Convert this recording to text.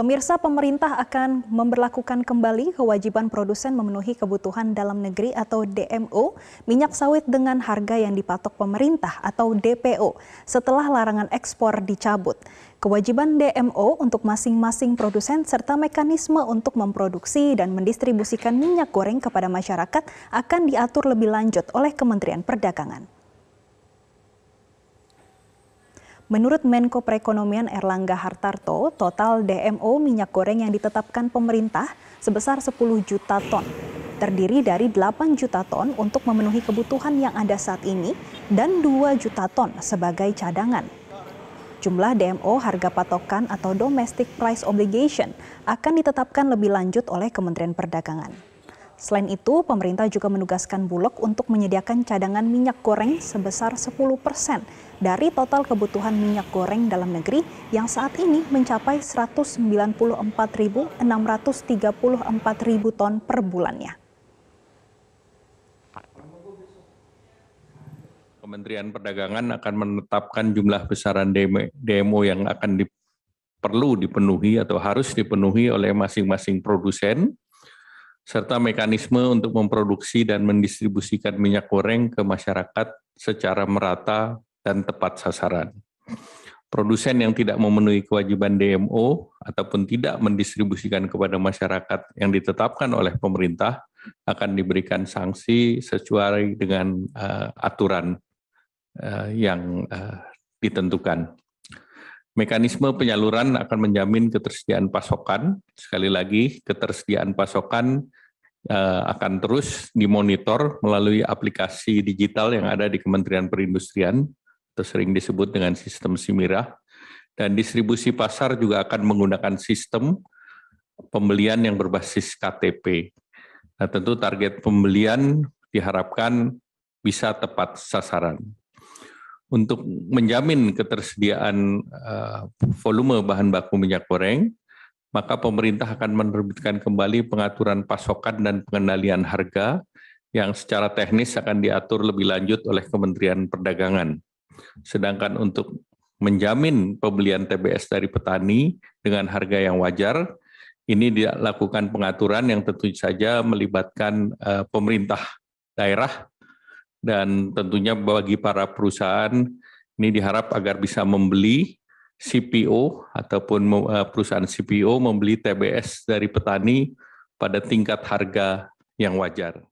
Pemirsa pemerintah akan memperlakukan kembali kewajiban produsen memenuhi kebutuhan dalam negeri atau DMO minyak sawit dengan harga yang dipatok pemerintah atau DPO setelah larangan ekspor dicabut. Kewajiban DMO untuk masing-masing produsen serta mekanisme untuk memproduksi dan mendistribusikan minyak goreng kepada masyarakat akan diatur lebih lanjut oleh Kementerian Perdagangan. Menurut Menko Perekonomian Erlangga Hartarto, total DMO minyak goreng yang ditetapkan pemerintah sebesar 10 juta ton, terdiri dari 8 juta ton untuk memenuhi kebutuhan yang ada saat ini dan 2 juta ton sebagai cadangan. Jumlah DMO harga patokan atau domestic price obligation akan ditetapkan lebih lanjut oleh Kementerian Perdagangan. Selain itu, pemerintah juga menugaskan Bulog untuk menyediakan cadangan minyak goreng sebesar 10 persen dari total kebutuhan minyak goreng dalam negeri yang saat ini mencapai 194.634.000 ton per bulannya. Kementerian Perdagangan akan menetapkan jumlah besaran demo yang akan di, perlu dipenuhi atau harus dipenuhi oleh masing-masing produsen serta mekanisme untuk memproduksi dan mendistribusikan minyak goreng ke masyarakat secara merata dan tepat sasaran. Produsen yang tidak memenuhi kewajiban DMO ataupun tidak mendistribusikan kepada masyarakat yang ditetapkan oleh pemerintah akan diberikan sanksi sesuai dengan uh, aturan uh, yang uh, ditentukan. Mekanisme penyaluran akan menjamin ketersediaan pasokan. Sekali lagi, ketersediaan pasokan uh, akan terus dimonitor melalui aplikasi digital yang ada di Kementerian Perindustrian atau sering disebut dengan sistem Simirah. Dan distribusi pasar juga akan menggunakan sistem pembelian yang berbasis KTP. Nah, tentu target pembelian diharapkan bisa tepat sasaran. Untuk menjamin ketersediaan eh, volume bahan baku minyak goreng, maka pemerintah akan menerbitkan kembali pengaturan pasokan dan pengendalian harga yang secara teknis akan diatur lebih lanjut oleh Kementerian Perdagangan. Sedangkan untuk menjamin pembelian TBS dari petani dengan harga yang wajar, ini dilakukan pengaturan yang tentu saja melibatkan uh, pemerintah daerah dan tentunya bagi para perusahaan ini diharap agar bisa membeli CPO ataupun eh, perusahaan CPO membeli TBS dari petani pada tingkat harga yang wajar.